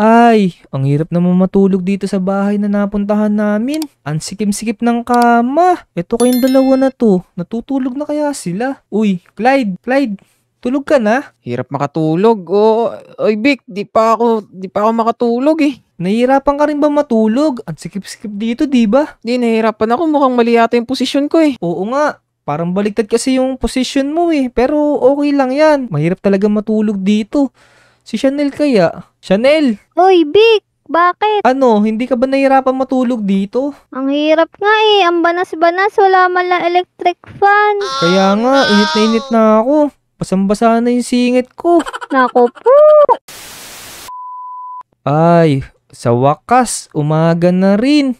Ay, ang hirap naman matulog dito sa bahay na napuntahan namin. Ang sikip-sikip ng kama. Ito kayong dalawa na to. Natutulog na kaya sila? Uy, Clyde, Clyde, tulog ka na? Hirap makatulog. Oo, oy Vic, di pa ako, di pa ako makatulog eh. Nahihirapan ka rin ba matulog? Ang sikip-sikip dito, di ba? Di, nahihirapan ako. Mukhang mali yata yung posisyon ko eh. Oo nga, parang baliktad kasi yung position mo eh. Pero okay lang yan. Mahirap talaga matulog dito. Si Chanel kaya? Chanel! Hoy, Vic! Bakit? Ano, hindi ka ba nahihirapan matulog dito? Ang hirap nga eh. Ang banas-banas, wala man lang electric fan. Kaya nga, init na init na ako. Basang-basa na yung singit ko. Nako po! Ay, sa wakas, umaga na rin.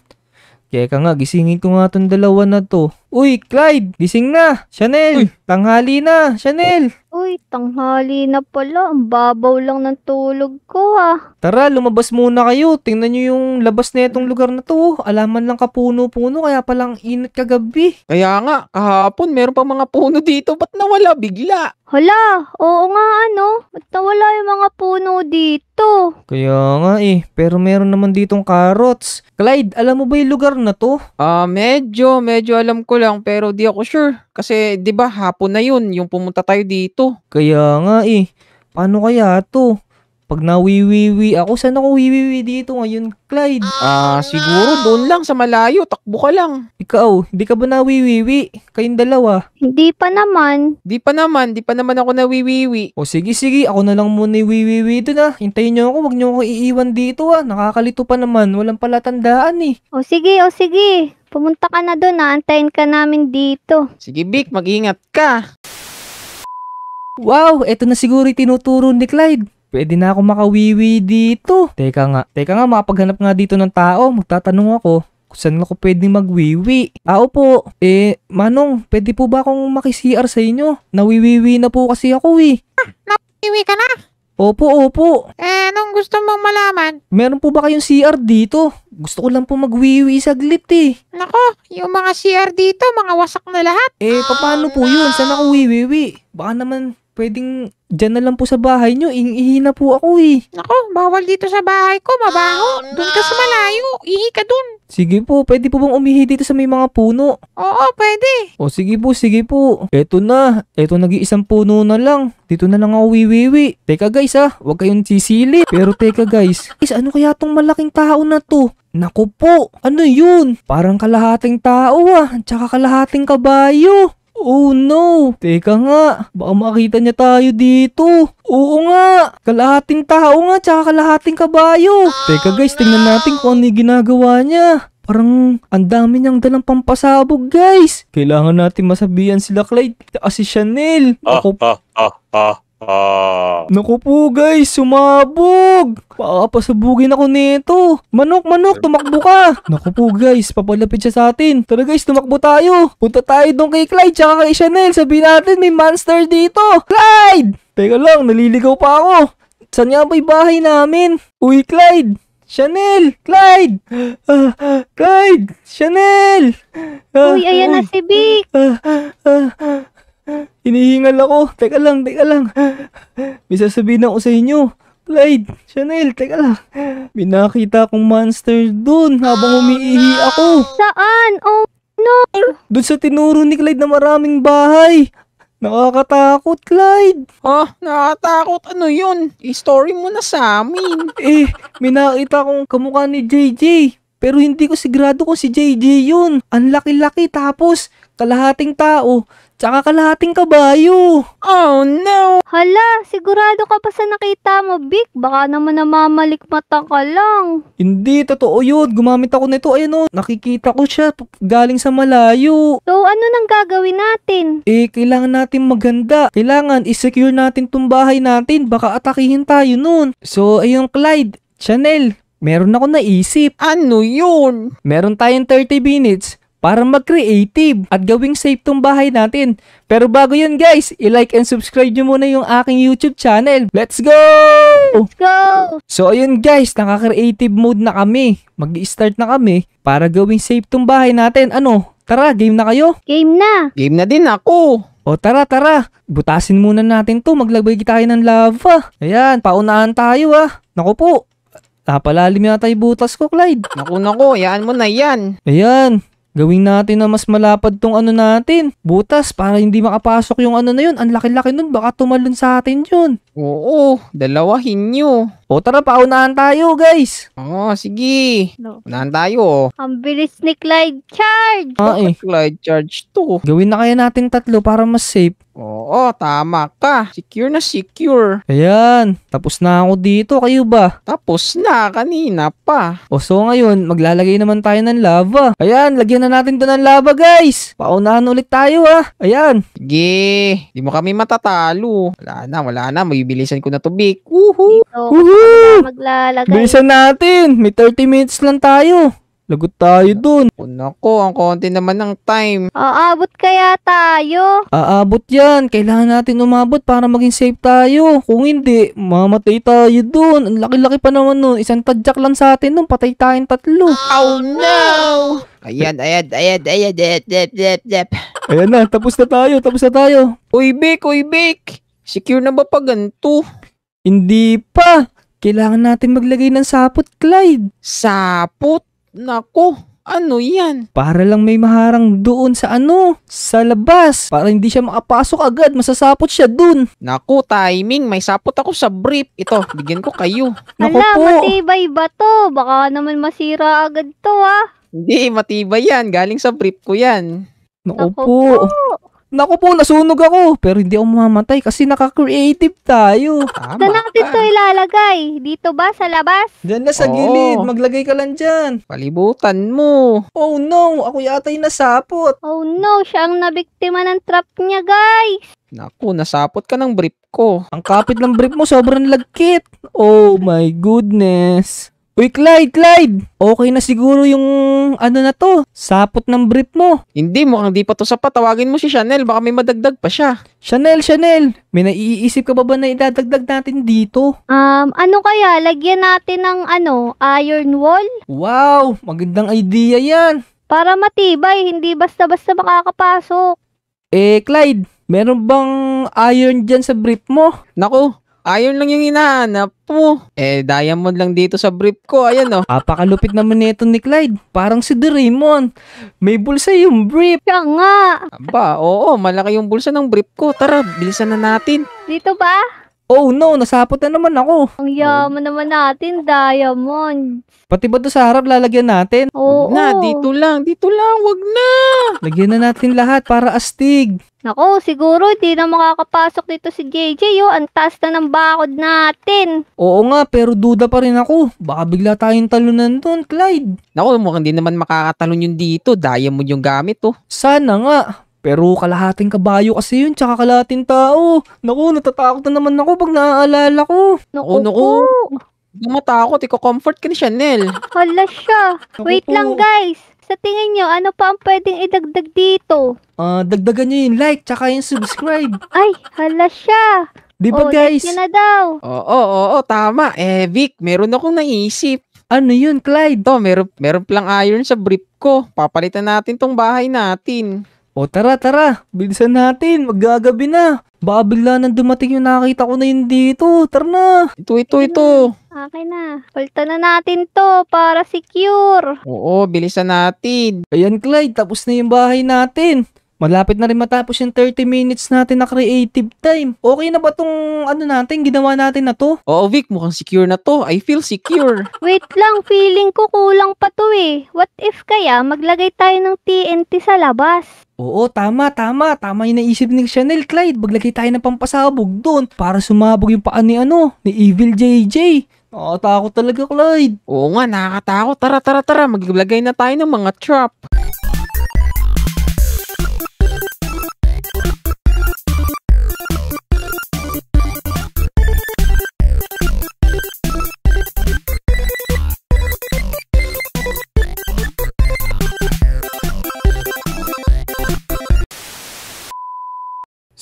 Kaya ka nga, gisingin ko nga tong dalawa na to. Uy, Clyde, gising na. Chanel, Uy. tanghali na. Chanel. Uy, tanghali na pala. Ang babaw lang ng tulog ko ah. Tara, lumabas muna kayo. Tingnan nyo yung labas na itong lugar na to. Alaman lang ka puno puno kaya palang init kagabi. Kaya nga, kahapon meron pa mga puno dito. Ba't nawala bigla? Hala, oo nga ano. Ba't nawala yung mga puno dito? Kaya nga eh, pero meron naman ditong carrots. Clyde, alam mo ba yung lugar na to? Ah, medyo, medyo alam ko lang pero di ako sure kasi 'di ba hapon na 'yun yung pumunta tayo dito. Kaya nga eh. Paano kaya to? Pag nawiwiwi ako, saan ako wiwiwi dito ngayon, Clyde? Ah, ah siguro doon lang sa malayo, takbo ka lang. Ikaw, hindi ka ba nawiwiwi? Kayong dalawa. Hindi pa naman. Hindi pa naman, hindi pa naman ako nawiwiwi. O sige, sige, ako na lang muna yung wiwiwi dun ah. Hintayin niyo ako, wag niyo ako iiwan dito ah. Nakakalito pa naman, walang palatandaan eh. O sige, o sige. Pumunta ka na doon, naantayin ah. ka namin dito. Sige, Vic, mag-ingat ka. Wow, eto na siguro tinuturo ni Clyde. Pwede na ako makawiwi dito. Teka nga, teka nga makapaghanap nga dito ng tao. Magtatanong ako kung saan ako pwedeng magwiwi. Ah, po. Eh, Manong, pwede po ba akong maki-CR sa inyo? Nawiwiwi na po kasi ako eh. Ah, nawiwi ka na? Opo, opo. Eh, anong gusto mong malaman? Meron po ba kayong CR dito? Gusto ko lang po magwiwi saglit eh. Nako, yung mga CR dito, mga wasak na lahat. Eh, paano po yun? Saan ako wiwiwi? Baka naman pwedeng dyan na lang po sa bahay nyo. Iihi na po ako eh. Nako, bawal dito sa bahay ko. Mabaho. Ah, doon ka sa malayo. Ihi ka doon. Sige po, pwede po bang umihi dito sa may mga puno? Oo, pwede. O sige po, sige po. Eto na. Eto nag-iisang puno na lang. Dito na lang ako wiwiwi. Teka guys ha, ah, huwag kayong sisili. Pero teka guys, guys ano kaya tong malaking tao na to? Naku po, ano yun? Parang kalahating tao ah, tsaka kalahating kabayo. Oh no! Teka nga, baka makita niya tayo dito. Oo nga, kalahating tao nga tsaka kalahating kabayo. Oh, Teka guys, tingnan natin kung ano yung ginagawa niya. Parang ang dami niyang dalang pampasabog guys. Kailangan natin masabihan sila Clyde kasi Chanel. Ah, Ako... Ah, ah, ah, ah. Ah. Naku po guys, sumabog! Papasabugin ako nito. Manok, manok, tumakbo ka! Naku po guys, papalapit siya sa atin. Tara guys, tumakbo tayo. Punta tayo doon kay Clyde tsaka kay Chanel. Sabihin natin may monster dito. Clyde! Teka lang, naliligaw pa ako. Saan nga ba bahay namin? Uy, Clyde! Chanel! Clyde! Uh, Clyde! Chanel! Uh, Uy, ayan na ah, si Vic! Uh, uh, uh, Hinihingal ako. Teka lang, teka lang. May sasabihin ako sa inyo. Clyde, Chanel, teka lang. Binakita akong monster dun habang umiihi ako. Saan? Oh, no. Dun sa tinuro ni Clyde na maraming bahay. Nakakatakot, Clyde. Ah, nakakatakot. Ano yun? I-story mo na sa amin. eh, may nakita akong kamukha ni JJ. Pero hindi ko sigurado kung si JJ yun. Ang laki-laki tapos kalahating tao. Tsaka kalahating kabayo. Oh no! Hala, sigurado ka pa sa nakita mo, Vic. Baka naman namamalikmata ka lang. Hindi, totoo yun. Gumamit ako nito. Ayun o, oh. nakikita ko siya galing sa malayo. So ano nang gagawin natin? Eh, kailangan natin maganda. Kailangan isecure natin tong bahay natin. Baka atakihin tayo nun. So, ayun Clyde, Chanel, meron ako naisip. Ano yun? Meron tayong 30 minutes para mag-creative at gawing safe tong bahay natin. Pero bago yun guys, i-like and subscribe nyo muna yung aking YouTube channel. Let's go! Let's go! So ayun guys, naka-creative mode na kami. Mag-start na kami para gawing safe tong bahay natin. Ano? Tara, game na kayo? Game na! Game na din ako! O tara, tara. Butasin muna natin to. Maglagay tayo ng lava. Ayan, paunahan tayo ah. Naku po. Napalalim yata yung butas ko, Clyde. Naku, naku. Yaan mo na yan. Ayan. Gawin natin na mas malapad tong ano natin. Butas, para hindi makapasok yung ano na yun. Ang laki-laki nun, baka tumalon sa atin yun. Oo, dalawahin nyo. O tara, paunahan tayo, guys. oh, sige. No. Unahan tayo. Oh. Ang bilis ni Clyde Charge! Ah, eh. Clyde Charge 2. Gawin na kaya natin tatlo para mas safe. Oo, tama ka. Secure na secure. Ayan, tapos na ako dito. Kayo ba? Tapos na, kanina pa. O so ngayon, maglalagay naman tayo ng lava. Ayan, lagyan na natin to ng lava, guys. Paunahan ulit tayo, ha. Ayan. Sige, di mo kami matatalo. Wala na, wala na. Magbibilisan ko na tubig. Woohoo! Woohoo! Woo! maglalagay. Bilisan natin. May 30 minutes lang tayo. Lagot tayo dun. O oh, nako, ang konti naman ng time. Aabot kaya tayo? Aabot yan. Kailangan natin umabot para maging safe tayo. Kung hindi, mamatay tayo dun. Ang laki-laki pa naman nun. Isang tadyak lang sa atin nun. Patay tayong tatlo. Oh, oh no! Ayan, ayan, ayan, ayan, dep, dep, dep, dep. Ayan na, tapos na tayo, tapos na tayo. Uy, Bik, uy, Bik. Secure na ba pa ganito? Hindi pa. Kailangan natin maglagay ng sapot, Clyde. Sapot? Nako, ano yan? Para lang may maharang doon sa ano, sa labas. Para hindi siya makapasok agad, masasapot siya doon. Nako, timing. May sapot ako sa brief. Ito, bigyan ko kayo. Nako Hala, po. matibay ba to? Baka naman masira agad to, ha? Ah. Hindi, matibay yan. Galing sa brief ko yan. Naku, Naku po. po. Naku po, nasunog ako. Pero hindi ako mamatay kasi naka-creative tayo. Tama ah, Saan natin ka. to ilalagay? Dito ba? Sa labas? Diyan na sa Oo. gilid. Maglagay ka lang dyan. Palibutan mo. Oh no, ako yata'y nasapot. Oh no, siya ang nabiktima ng trap niya, guys. Naku, nasapot ka ng brief ko. Ang kapit ng brief mo, sobrang lagkit. Oh my goodness. Uy, Clyde, Clyde! Okay na siguro yung ano na to, sapot ng brief mo. Hindi, mukhang di pa to sapat. Tawagin mo si Chanel, baka may madagdag pa siya. Chanel, Chanel! May naiisip ka ba ba na idadagdag natin dito? Um, ano kaya? Lagyan natin ng ano, iron wall? Wow, magandang idea yan. Para matibay, hindi basta-basta makakapasok. Eh, Clyde, meron bang iron dyan sa brief mo? Nako, Ayon lang yung hinahanap po. Eh, diamond lang dito sa brief ko. Ayan oh. Apakalupit naman nito ni Clyde. Parang si Doraemon. May bulsa yung brief. Siya nga. Aba, oo. Malaki yung bulsa ng brief ko. Tara, bilisan na natin. Dito ba? Oh no, nasapot na naman ako. Ang yaman naman natin, Diamond. Pati ba to sa harap lalagyan natin? Oo. Wag na, dito lang, dito lang, wag na. Lagyan na natin lahat para astig. Nako, siguro hindi na makakapasok dito si JJ, oh. Ang taas na ng bakod natin. Oo nga, pero duda pa rin ako. Baka bigla tayong talunan doon, Clyde. Nako, mukhang hindi naman makakatalon yung dito. Diamond yung gamit, oh. Sana nga. Pero kalahating kabayo kasi yun, tsaka kalahating tao. Naku, natatakot na naman ako pag naaalala ko. Naku, oh, naku. Hindi mo takot, comfort ka ni Chanel. Hala siya. Naku Wait po. lang guys. Sa tingin nyo, ano pa ang pwedeng idagdag dito? Ah, dagdagan nyo yung like, tsaka yung subscribe. Ay, hala siya. Di ba oh, guys? Like na daw. Oo, oo, oo, tama. Eh, Vic, meron akong naisip. Ano yun, Clyde? To, meron, meron lang iron sa brief ko. Papalitan natin tong bahay natin. O tara tara, bilisan natin, magagabi na. Baka bigla nang dumating yung nakita ko na yun dito. Tara na. Ito, ito, ito. Okay na. Palta na natin to para secure. Oo, bilisan natin. Ayan Clyde, tapos na yung bahay natin. Malapit na rin matapos yung 30 minutes natin na creative time. Okay na ba tong ano natin, ginawa natin na to? Oo, Vic, mukhang secure na to. I feel secure. Wait lang, feeling ko kulang pa to eh. What if kaya maglagay tayo ng TNT sa labas? Oo, tama, tama. Tama yung naisip ni Chanel Clyde. Baglagay tayo ng pampasabog doon para sumabog yung paa ni ano, ni Evil JJ. Nakakatakot talaga, Clyde. Oo nga, nakakatakot. Tara, tara, tara. Maglagay na tayo ng mga trap.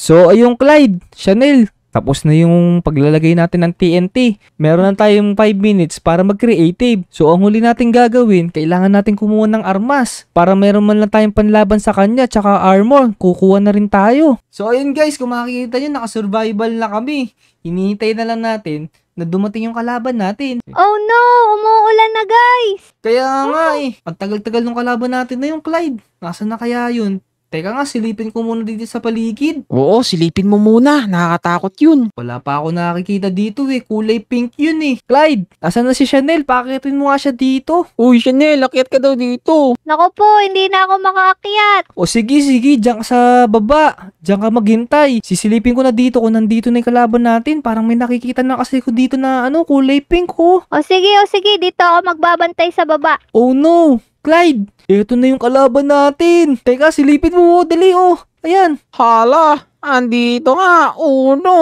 So, ayun Clyde, Chanel, tapos na yung paglalagay natin ng TNT. Meron na tayong 5 minutes para mag-creative. So ang huli natin gagawin, kailangan natin kumuha ng armas. Para meron man lang tayong panlaban sa kanya tsaka armor. Kukuha na rin tayo. So ayun guys, kung makikita nyo, nakasurvival na kami. Hinihintay na lang natin na dumating yung kalaban natin. Oh no! Umuulan na guys! Kaya nga oh. eh, ang tagal-tagal ng kalaban natin na yung Clyde. Nasaan na kaya yun? Teka nga, silipin ko muna dito sa paligid. Oo, silipin mo muna. Nakakatakot yun. Wala pa ako nakakita dito eh. Kulay pink yun eh. Clyde, asan na si Chanel? Pakitin mo nga siya dito. Uy, Chanel, akyat ka daw dito. Nako po, hindi na ako makaakyat. O sige, sige. Diyan sa baba. Diyan ka maghintay. Sisilipin ko na dito kung nandito na yung kalaban natin. Parang may nakikita na kasi ko dito na ano, kulay pink oh. O sige, o sige. Dito ako magbabantay sa baba. Oh no, Clyde, ito na yung kalaban natin. Teka, silipin mo. Dali oh. Ayan. Hala, andito nga. Uno.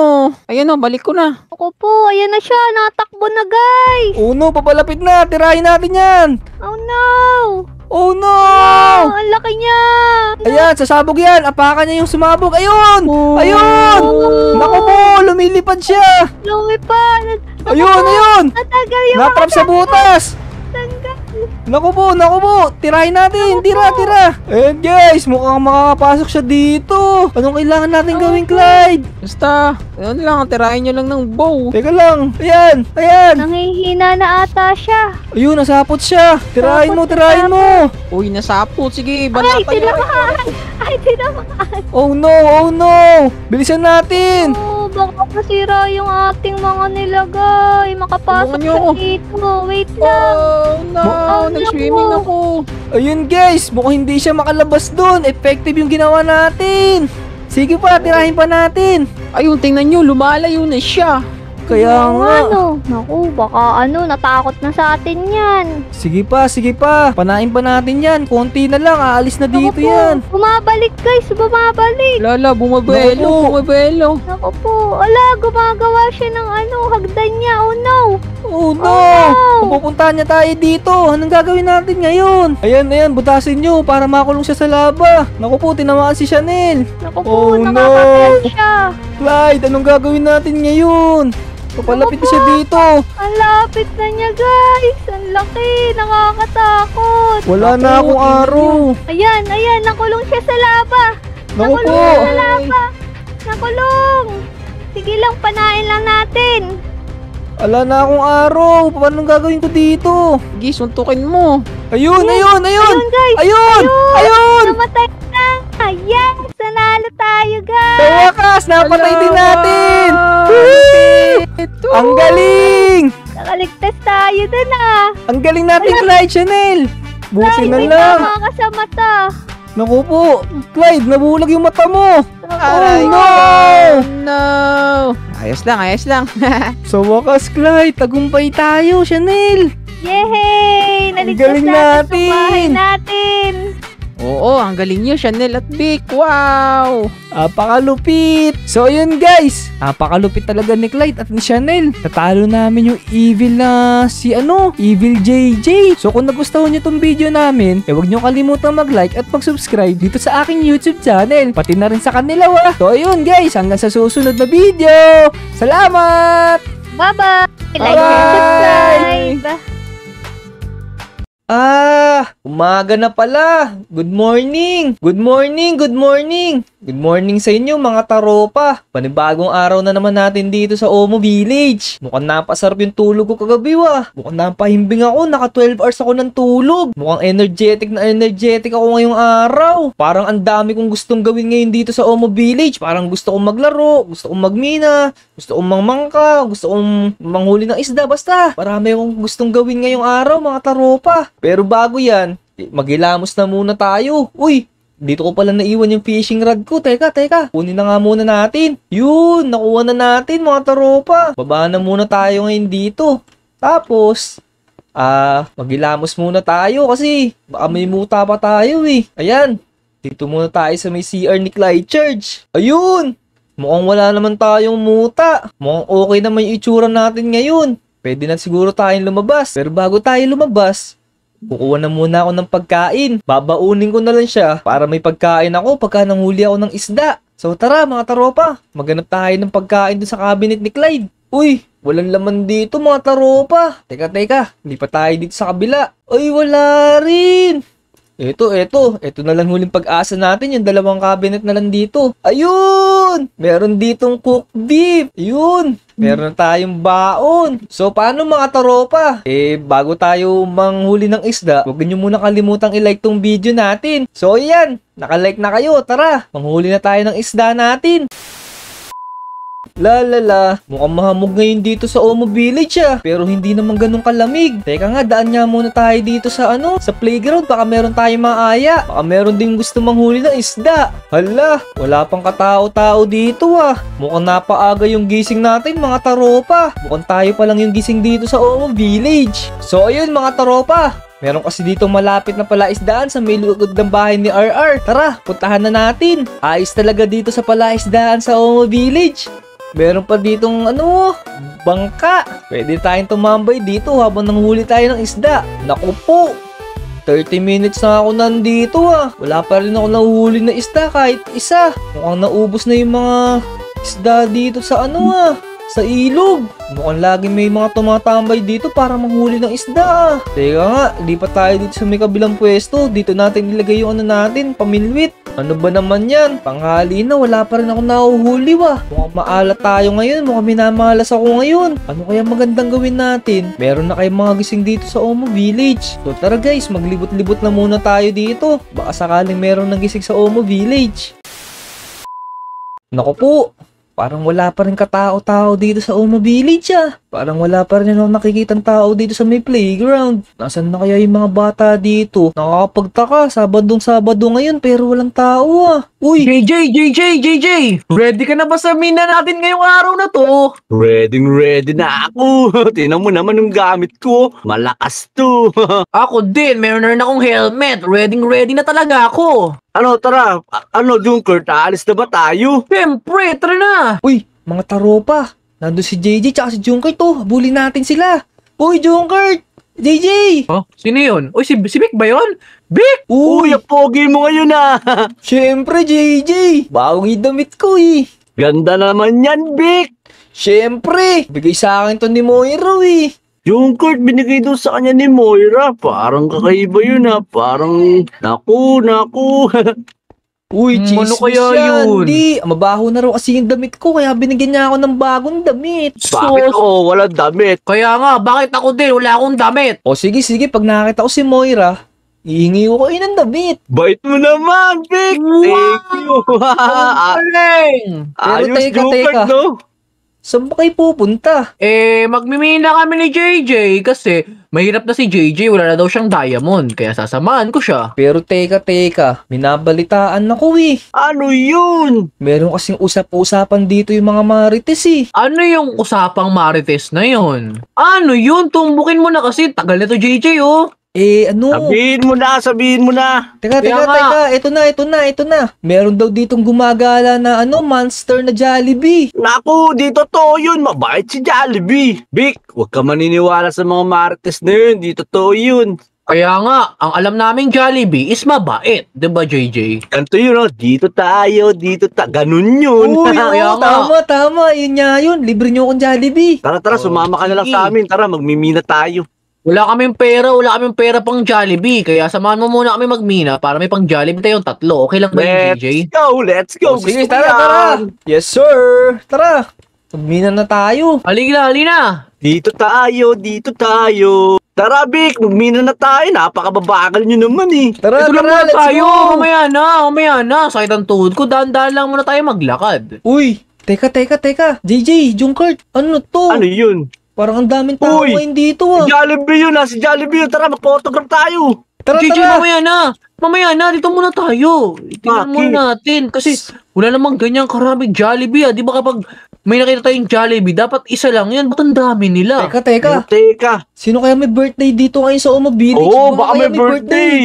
Ayan oh, balik ko na. Ako po, ayan na siya. Natakbo na guys. Uno, papalapit na. Tirahin natin yan. Oh no. Oh no! Oh, ang laki niya! Ayan, sasabog yan! Apakan niya yung sumabog! Ayun! Oh. Ayun! Oh. Naku po! Lumilipad siya! Lumipad! Ayun! Ayun! yung Natrap sa butas! Naku po, naku po. Tirahin natin. Naku tira, po. tira. And eh, guys, mukhang makakapasok siya dito. Anong kailangan natin oh, gawin, Clyde? Basta, yun lang. Tirahin nyo lang ng bow. Teka lang. Ayan, ayan. Nangihina na ata siya. Ayun, nasapot siya. Tirahin mo, tirahin mo. Uy, nasapot. Sige, balatan Ay, tinamaan. Ay, tinamaan. Oh no, oh no. Bilisan natin. Oh baka masira yung ating mga nilagay. Makapasok sa dito. Wait oh, lang. Oh, no. Oh, no. Nag-swimming ako. Ayun guys, mukhang hindi siya makalabas dun. Effective yung ginawa natin. Sige pa, tirahin pa natin. Ayun, tingnan nyo, lumalayo na siya. Kaya nga. Ano? Naku, baka ano, natakot na sa atin yan. Sige pa, sige pa. Panain pa natin yan. Konti na lang, aalis na dito Naku po, yan. Bumabalik guys, bumabalik. Lala, bumabelo, bumabelo. Naku po, ala, gumagawa siya ng ano, hagdan niya, oh no. Oh, oh no! Pupuntahan niya tayo dito. Anong gagawin natin ngayon? Ayan, ayan. Butasin niyo para makulong siya sa lava. Naku po, tinamaan si Chanel. Naku po, oh, no! siya. Clyde, anong gagawin natin ngayon? Ano Papalapit siya dito. Ang lapit na niya, guys. Ang laki. Nakakatakot. Wala Naku, na akong araw. Ayan, ayan. Nakulong siya sa lava. Naku nakulong po. siya sa lava. Nakulong. Sige lang, panain lang natin. Ala na akong araw. Paano gagawin ko dito? Gi, suntukin mo. Ayun, yes. ayun, ayun. Ayun, guys. Ayun, ayun. ayun. Namatay na. Yes, nanalo tayo, guys. Sa wakas, napatay Hello. din natin. Ito. Ang galing. Nakaligtas tayo din ah. Ang galing natin, Clyde Chanel. Buti na lang. Ay, may tama ka sa mata. Naku po, Clyde, nabulag yung mata mo. Aray oh, no! No! Ayos lang, ayos lang. Sa wakas, Clyde, tagumpay tayo, Chanel. Yehey! Naligtas natin, natin! natin! Oo, ang galing niyo, Chanel at Vic. Wow! Apakalupit! So, yun guys. Apakalupit talaga ni Clyde at ni Chanel. Natalo namin yung evil na si ano, Evil JJ. So, kung nagustuhan niyo tong video namin, eh huwag niyo kalimutan mag-like at mag-subscribe dito sa aking YouTube channel. Pati na rin sa kanila, wa. So, yun guys. Hanggang sa susunod na video. Salamat! Bye-bye! Like and subscribe! Ah, umaga na pala. Good morning. Good morning, good morning. Good morning sa inyo mga taropa. Panibagong araw na naman natin dito sa Omo Village. Mukhang napasarap yung tulog ko kagabi wa. Mukhang napahimbing ako, naka 12 hours ako ng tulog. Mukhang energetic na energetic ako ngayong araw. Parang ang dami kong gustong gawin ngayon dito sa Omo Village. Parang gusto kong maglaro, gusto kong magmina, gusto kong mangmangka, gusto kong manghuli ng isda. Basta, marami akong gustong gawin ngayong araw mga taropa. Pero bago yan, maghilamos na muna tayo. Uy, dito ko pala naiwan yung fishing rod ko. Teka, teka. Kunin na nga muna natin. Yun, nakuha na natin mga taropa. Baba na muna tayo ngayon dito. Tapos, ah, uh, maghilamos muna tayo kasi baka may muta pa tayo eh. Ayan, dito muna tayo sa may CR ni Clyde Church. Ayun! Mukhang wala naman tayong muta. Mukhang okay na may itsura natin ngayon. Pwede na siguro tayong lumabas. Pero bago tayo lumabas, Kukuha na muna ako ng pagkain. Babaunin ko na lang siya para may pagkain ako pagka nanghuli ako ng isda. So tara mga taropa, maghanap tayo ng pagkain dun sa cabinet ni Clyde. Uy, walang laman dito mga taropa. Teka, teka, lipat tayo dito sa kabila. Uy, wala rin. Ito, ito. Ito na lang huling pag-asa natin. Yung dalawang cabinet na lang dito. Ayun! Meron ditong cook beef. Ayun! Meron tayong baon. So, paano mga taropa? Eh, bago tayo manghuli ng isda, huwag niyo muna kalimutang i-like tong video natin. So, ayan. Nakalike na kayo. Tara, manghuli na tayo ng isda natin. Lalala, mukhang mahamog ngayon dito sa Omo Village ah. Pero hindi naman ganun kalamig. Teka nga, daan nga muna tayo dito sa ano, sa playground. Baka meron tayong maaya. Baka meron din gusto manghuli ng isda. Hala, wala pang katao-tao dito ah. Mukhang napaaga yung gising natin mga taropa. Mukhang tayo pa lang yung gising dito sa Omo Village. So ayun mga taropa, Meron kasi dito malapit na pala isdaan sa may ng bahay ni RR. Tara, puntahan na natin. Ayos talaga dito sa palaisdaan sa Omo Village. Meron pa ditong ano, bangka. Pwede tayong tumambay dito habang nanghuli tayo ng isda. Naku po, 30 minutes na ako nandito ah. Wala pa rin ako nahuli na isda kahit isa. Mukhang naubos na yung mga isda dito sa ano ah sa ilog. Mukhang lagi may mga tumatambay dito para manghuli ng isda. Teka nga, pa tayo dito sa may kabilang pwesto. Dito natin ilagay yung ano natin, pamilwit. Ano ba naman yan? Panghali na, wala pa rin ako nahuhuli wa. Mukhang maala tayo ngayon, mukhang minamalas ako ngayon. Ano kaya magandang gawin natin? Meron na kayong mga gising dito sa Omo Village. So tara guys, maglibot-libot na muna tayo dito. Baka sakaling meron ng gising sa Omo Village. Nako po, Parang wala pa rin katao-tao dito sa Oma Village ah. Parang wala pa rin ako nakikitang tao dito sa may playground. Nasaan na kaya yung mga bata dito? Nakakapagtaka, Sabadong Sabado ngayon pero walang tao ah. Uy! JJ, JJ, JJ! Ready ka na ba sa mina natin ngayong araw na to? Ready, ready na ako. Tinan mo naman yung gamit ko. Malakas to. ako din, meron na rin akong helmet. Ready, ready na talaga ako. Ano, tara. A- ano, Junker, alis na ba tayo? Siyempre, tara na! Uy, mga pa. Nandun si JJ tsaka si Junker to. Bully natin sila. Uy, Junker! JJ! Oh, sino yun? Uy, si, si Vic ba yun? Vic! Uy, Uy, pogi mo ngayon ah. Siyempre, JJ! Bagong idamit ko eh. Ganda naman yan, Vic. Siyempre! bigay sa akin to ni Moira eh. Yung card binigay doon sa kanya ni Moira, parang kakaiba yun ha. Parang, naku, naku. Uy, hmm, ano chismis ano kaya yun? Di, mabaho na raw kasi yung damit ko, kaya binigyan niya ako ng bagong damit. Bakit ako oh, walang damit? Kaya nga, bakit ako din? Wala akong damit. O sige, sige, pag nakakita ko si Moira, Ihingi ko kayo ng damit. Bait mo naman, Vic! Wow! Thank you! Wow! Ayos, teka, No? Saan ba kayo pupunta? Eh, magmimina kami ni JJ kasi mahirap na si JJ, wala na daw siyang diamond, kaya sasamahan ko siya. Pero teka, teka, minabalitaan ako eh. Ano yun? Meron kasing usap-usapan dito yung mga marites eh. Ano yung usapang marites na yun? Ano yun? Tumbukin mo na kasi, tagal na to JJ oh. Eh, ano? Sabihin mo na, sabihin mo na. Teka, teka, Kaya teka. Ito na, ito na, ito na. Meron daw ditong gumagala na ano, monster na Jollibee. Naku, dito to yun. Mabait si Jollibee. Big, huwag ka maniniwala sa mga marites na yun. Di totoo yun. Kaya nga, ang alam namin Jollibee is mabait, 'di ba JJ? Ganito yun, oh. dito tayo, dito ta. Ganun yun. Uy, Kaya oo, tama, tama. Yun nga yun. Libre nyo akong Jollibee. Tara, tara, oh, sumama ka na lang sa amin. Tara, magmimina tayo. Wala kaming pera, wala kaming pera pang Jollibee. Kaya samahan mo muna kami magmina para may pang Jollibee tayong tatlo. Okay lang ba yun, Let's DJ? go, let's go. Oh, sige, tara, tara. Yes, sir. Tara. Magmina na tayo. Halika, na. Dito tayo, dito tayo. Tara, Vic, magmina na tayo. Napakababagal nyo naman eh. Tara, Ito tara, let's tayo. go. Mamaya na, mamaya na. Sakit ang tuhod ko. Dahan-dahan lang muna tayo maglakad. Uy, teka, teka, teka. JJ, Junkert, ano to? Ano yun? Parang ang daming tao Uy! ngayon dito ah. Si ah. Jollibee yun ah, si Jollibee yun. Tara, magpa photograph tayo. Tara, Gigi, tara. mamaya na. Mamaya na, dito muna tayo. Tingnan muna natin. Kasi wala namang ganyan karami Jollibee ah. Di ba kapag may nakita tayong Jollibee, dapat isa lang yan. Ba't ang dami nila? Teka, teka. Pero teka. Sino kaya may birthday dito ngayon sa Uma Village? Oo, Sino baka kaya may birthday.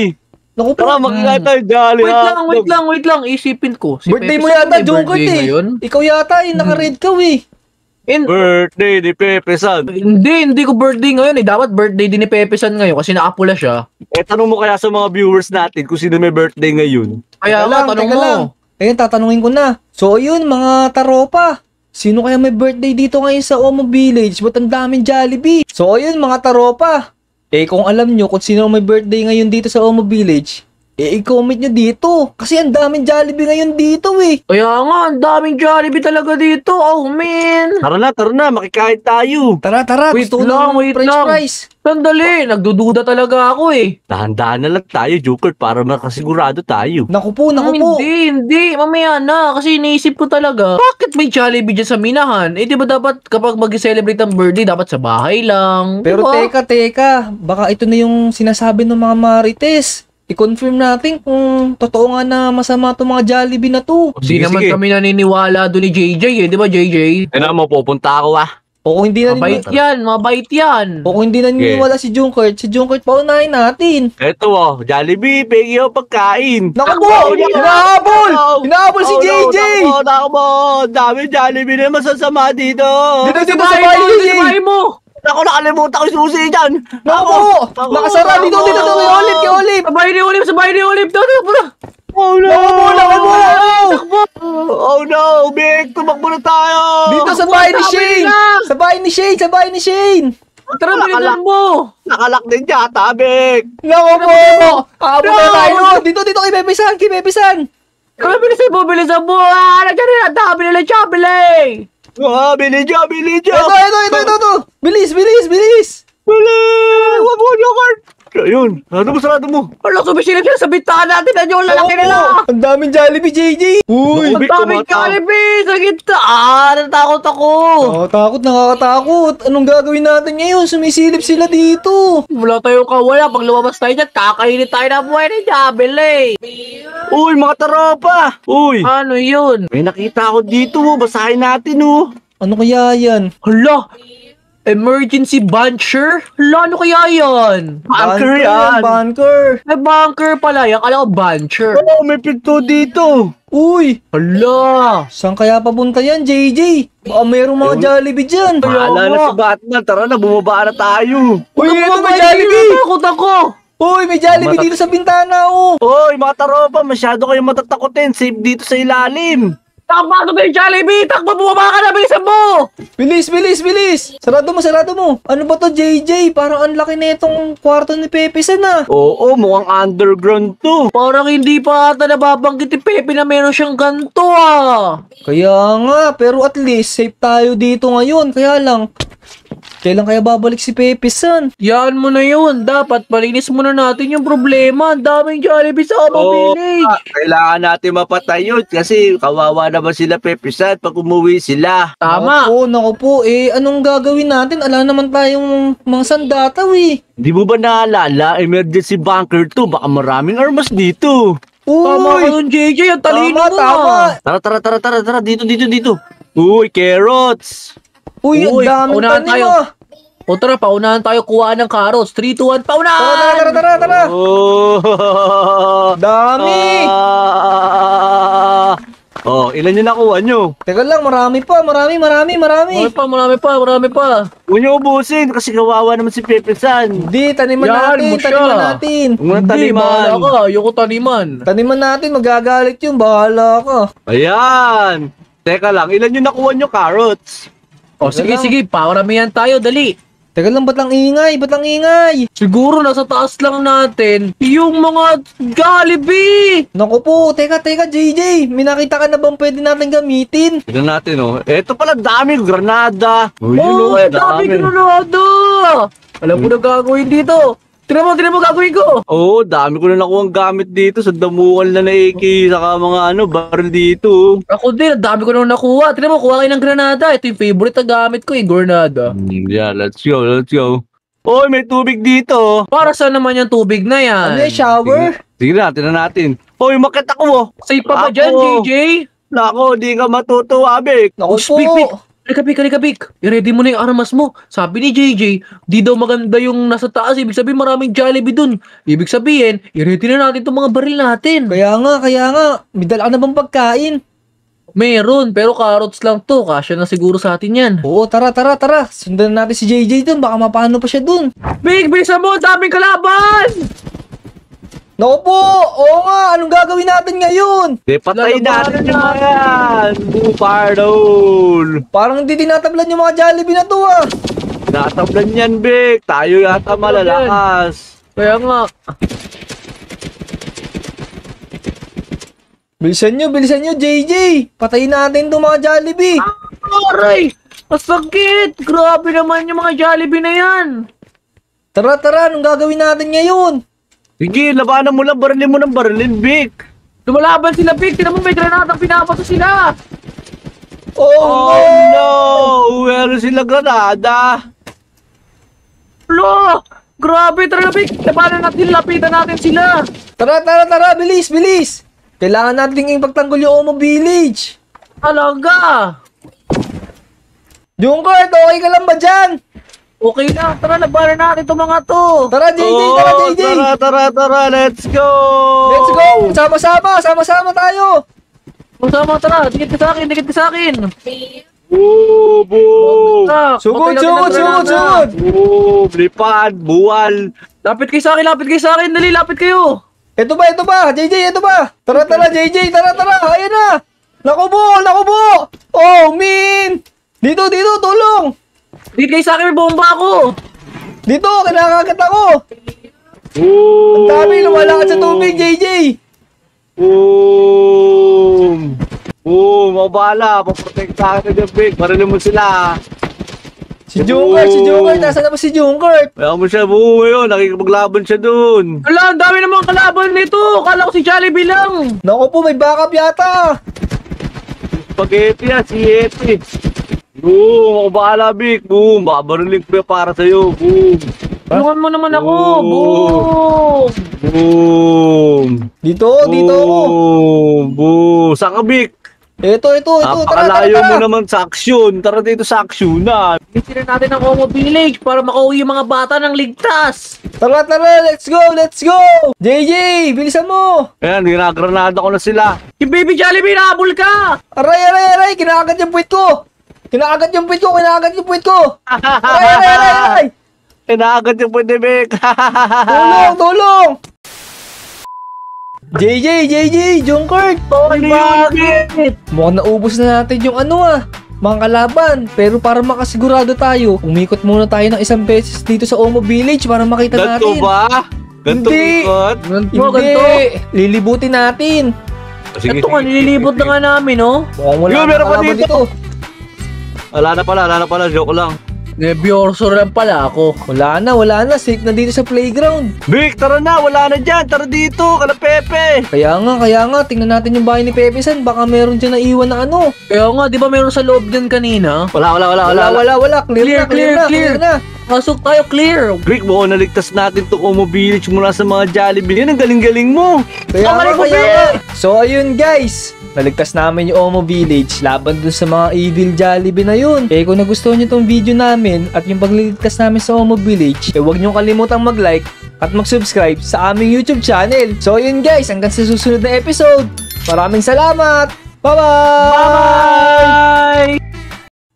Naku po. Tara, magkakaya hmm. tayo Jollibee. Wait lang, wait lang, wait lang. Isipin ko. Si Birthday Pepe, mo yata, may Jungkot eh. ngayon? Ikaw yata eh, naka-red ka eh. In, birthday ni Pepe San. Hindi, hindi ko birthday ngayon eh. Dapat birthday din ni Pepe San ngayon kasi naapula siya. Eh, tanong mo kaya sa mga viewers natin kung sino may birthday ngayon. Kaya nga, tanong mo. Lang. Ayun, tatanungin ko na. So, ayun, mga taropa. Sino kaya may birthday dito ngayon sa Omo Village? Ba't ang daming Jollibee? So, ayun, mga taropa. Eh, kung alam nyo kung sino may birthday ngayon dito sa Omo Village, eh, i-comment nyo dito. Kasi ang daming Jollibee ngayon dito eh. Kaya nga, ang daming Jollibee talaga dito. Oh, man. Tara na, tara na. Makikain tayo. Tara, tara. Wait gusto lang, wait french lang. Fries. Sandali, nagdududa talaga ako eh. Dahan-dahan na lang tayo, Joker, para makasigurado tayo. Naku po, naku hmm, po. Hindi, hindi. Mamaya na. Kasi iniisip ko talaga, bakit may Jollibee dyan sa Minahan? Eh, di ba dapat kapag mag-celebrate ang birthday, dapat sa bahay lang? Pero diba? teka, teka. Baka ito na yung sinasabi ng mga marites i-confirm natin kung totoo nga na masama itong mga Jollibee na to. Hindi naman sige. kami naniniwala doon ni JJ eh, di ba JJ? Ano mo, pupunta ako ah. O kung hindi na Mabait niniwala, yan, mabait yan. o kung hindi na niniwala si Junker, si Junker paunahin natin. Ito oh, Jollibee, pigi ako pagkain. Nakabuo! Paunahin. Hinahabol! si JJ! Oh, ako mo, dami Jollibee na masasama dito. Dito si Sinamahin mo, Masabay ako nakalimutan ko yung susi dyan. Ako! Nakasara dito, dito, dito, kay Olive, kay Olive. Sabay ni Olive, sabay ni Olive. Dito, pula. Oh no! Muna, muna, Oh no, Vic! Tumakbo na tayo! Dito sa bahay ni Shane! Sa ni Shane! Sa ni Shane! Tara, bilinan mo! Nakalak din yata, Vic! Nako po! Aabo na tayo! Dito, dito kay Bebesan! Kay Bebesan! Kami bilisan mo, bilisan mo! Ah, nandiyan na, dami nila, Chabley! Wah, bili dyan, bili dyan! Ito, ito, ito, ito, ito! Bilis, bilis, bilis! Bilis! Wag mo yung Ayun, ano mo, sarado mo. Wala, sumisilip sila sa bintana natin. Ano yung lalaki nila? Ang daming Jollibee, JJ. Uy, Ang daming tumataw. Jollibee sa gitna. Ah, natakot ako. Oh, takot, nakakatakot. Anong gagawin natin ngayon? Sumisilip sila dito. Wala tayong kawala. Pag lumabas tayo dyan, kakainit tayo na buhay ni Jabel eh. Uy, mga taropa. Uy, Ano yun? may nakita ako dito. Oh. Basahin natin, oh. Ano kaya yan? Hala, Emergency Buncher? Lano kaya yan? Bunker yan! Bunker! Ay, bunker pala yan. Kala ko buncher. Oo, oh, may pinto dito. Uy! Hala! Saan kaya papunta yan, JJ? Baka mayroong mga Ayun. Jollibee dyan. Bahala na si Batman. Tara na, bumaba na tayo. Uy, ito may Jollibee! Takot ako! Uy, may Jollibee Mata- dito sa bintana, oh! Uy, mga taropa, masyado kayong matatakotin. Safe dito sa ilalim. Takbo ka yung Jollibee! Takbo, bumaba ka na! Bilisan mo! Bilis, bilis, bilis! Sarado mo, sarado mo! Ano ba to, JJ? Parang ang laki na itong kwarto ni Pepe San ah. Oo, mukhang underground to. Parang hindi pa ata nababanggit ni Pepe na meron siyang ganto ah. Kaya nga, pero at least safe tayo dito ngayon. Kaya lang, Kailan kaya babalik si Pepe son? Yan mo na yun. Dapat palinis muna natin yung problema. Ang daming Jollibee sa Amo Oo, ah, kailangan natin mapatay yun kasi kawawa naman sila Pepisan pag umuwi sila. Tama. Oo, naku po. Eh, anong gagawin natin? Ala naman tayong mga sandata, eh. Di mo ba naalala, emergency bunker to, baka maraming armas dito. Tama ka Uy! dun, JJ. Ang talino Tama, mo tama. ah. tara, tara, tara, tara, dito, dito, dito. Uy, carrots! Uy, Uy, dami pa unahan tayo. O tara, paunahan tayo kuhaan ng carrots. 3, 2, 1, Tara, tara, paunahan! tara, tara, tara. Oh. Dami. Ah. Oh, ilan yung nakuha nyo? Teka lang, marami pa, marami, marami, marami. Marami pa, marami pa, marami pa. Huwag nyo ubusin kasi kawawa naman si Pepe San. Hindi, taniman Yan, natin, busya. taniman natin. Huwag mo nang Hindi, bahala ka. Ayoko taniman. Taniman natin, magagalit yun, bahala ka. Ayan. Teka lang, ilan yung nakuha nyo carrots? Oh, Teka sige, lang. sige, pawaramihan tayo, dali. Teka lang, ba't ang ingay? Ba't lang ingay? Siguro nasa taas lang natin yung mga galibi! Naku po, teka, teka, JJ. May nakita ka na bang pwede natin gamitin? Tignan natin, oh. Eto pala, dami, granada. Oh, yun, oh, eh, dami, granada! Alam mo hmm. na gagawin dito. Tinan mo, tinan gagawin ko. Oo, oh, dami ko na nakuha ang gamit dito sa damukan na na AK, saka mga ano, barrel dito. Ako din, dami ko na nakuha. Tinan kuha kayo ng granada. Ito yung favorite na gamit ko, yung eh, granada. Mm, yeah, let's go, let's go. Oy, may tubig dito. Para saan naman yung tubig na yan? Ano shower? Sige, sige na, tinan natin. Oy, makita ko, oh. Safe pa ba dyan, JJ? Nako, di ka matutuwa, Bek. Naku Speak, speak. Halika, Pik, halika, I-ready mo na yung armas mo. Sabi ni JJ, di daw maganda yung nasa taas. Ibig sabihin maraming Jollibee dun. Ibig sabihin, i-ready na natin itong mga baril natin. Kaya nga, kaya nga. May dala ka na bang pagkain? Meron, pero carrots lang to. Kasya na siguro sa atin yan. Oo, tara, tara, tara. Sundan natin si JJ dun. Baka mapano pa siya dun. Big, bilisan mo. daming kalaban! Nako po! Oo nga! Anong gagawin natin ngayon? De, patay natin yung mga yan! Buparol! Parang hindi tinatablan yung mga Jollibee na to ah! Natablan yan, Vic! Tayo yata ano malalakas! Kaya nga! Bilisan nyo, bilisan nyo, JJ! Patayin natin to mga Jollibee! Aray! Masakit! Grabe naman yung mga Jollibee na yan! Tara, tara! Anong gagawin natin ngayon? Sige, labanan mo lang, barilin mo ng barilin, Vic. Lumalaban sila, Vic. Tinan mo, may granada, pinapato sila. Oh, oh no! Meron sila granada. Lo! Grabe, tara, Vic. Labanan natin, lapitan natin sila. Tara, tara, tara. Bilis, bilis. Kailangan natin ipagtanggol yung Omo Village. Alaga! Jungkot, okay ka lang ba dyan? Okay na, tara, labanan natin itong mga to. Tara, JJ, oh, tara, JJ. Tara, tara, tara, let's go. Let's go, sama-sama, sama-sama tayo. Sama-sama, tara, dikit ka sa akin, dikit ka sa akin. Woo, boo. Sugod, sugod, sugod, sugod. lipad, buwal. Lapit kayo sa akin, lapit kayo sa akin, dali, lapit kayo. Ito ba, ito ba, JJ, ito ba. Tara, tara, JJ, tara, tara, ayan na. Nakubo, nakubo. Oh, min. Dito, dito, tulong. Dito kayo sa akin, may bomba ako! Dito, kinakagat ako! Boom! Ang dami, lumalakas sa tubig, JJ! Boom! Boom! Ako bahala, paprotect sa akin na Big. Para mo sila. Si Junkert, si Junkert, nasa na ba si Junkert? Kaya mo siya, buo yun, nakikipaglaban siya dun. Wala, ang dami namang kalaban nito. Kala ko si Jollibee lang. Naku po, may backup yata. Spaghetti yan, si Yeti. Boom! Ako bahala, Vic. Boom! Babarilin ko yan para sa'yo. Boom! Tulungan mo naman ako. Boom! Boom! Dito, dito ako. Boom! Boom! Saan ka, Vic? Ito, ito, ito. Tara, tara, Napakalayo mo naman sa aksyon. Tara dito sa aksyon na. Bitinan natin ang Omo Village para makauwi yung mga bata ng ligtas. Tara, tara. Let's go, let's go. JJ, bilisan mo. Ayan, ginagranada ko na sila. Yung baby Jollibee, nahabol ka! Aray, aray, aray. Kinakagat yung puwit ko. Kinaagat yung puwit ko, kinaagat yung puwit ko. Ay, ay, ay, aray. Kinaagat yung puwit ni Vic. tulong, tulong. JJ, JJ, Junkert. Holy bakit? Mukhang naubos na natin yung ano ah mga kalaban. Pero para makasigurado tayo, umikot muna tayo ng isang beses dito sa Omo Village para makita Ganto natin. Ganto ba? Ganto ikot? Ganto, Hindi. Lilibutin natin. Sige, Ito nga, nililibot na nga namin, no? Oh. Mukhang wala Yo, meron pa dito. dito. Wala na pala, wala na pala, joke lang. Nervyoso lang pala ako. Wala na, wala na. Safe na dito sa playground. Vic, tara na. Wala na dyan. Tara dito. Kala Pepe. Kaya nga, kaya nga. Tingnan natin yung bahay ni Pepe San. Baka meron dyan na iwan na ano. Kaya nga, di ba meron sa loob dyan kanina? Wala, wala, wala. Wala, wala, wala. Clear, clear na, clear, clear, clear na. Pasok tayo, clear! Greek, mo naligtas natin to Omo Village mula sa mga Jollibee. Yan, ang galing-galing mo! Kaya, oh, nga, kaya. so, ayun guys! Naligtas namin yung Omo Village laban dun sa mga evil Jollibee na yun. Kaya eh, kung nagustuhan nyo tong video namin at yung pagliligtas namin sa Omo Village, eh huwag nyo kalimutang mag-like at mag-subscribe sa aming YouTube channel. So yun guys, hanggang sa susunod na episode. Maraming salamat! Bye-bye! Bye-bye!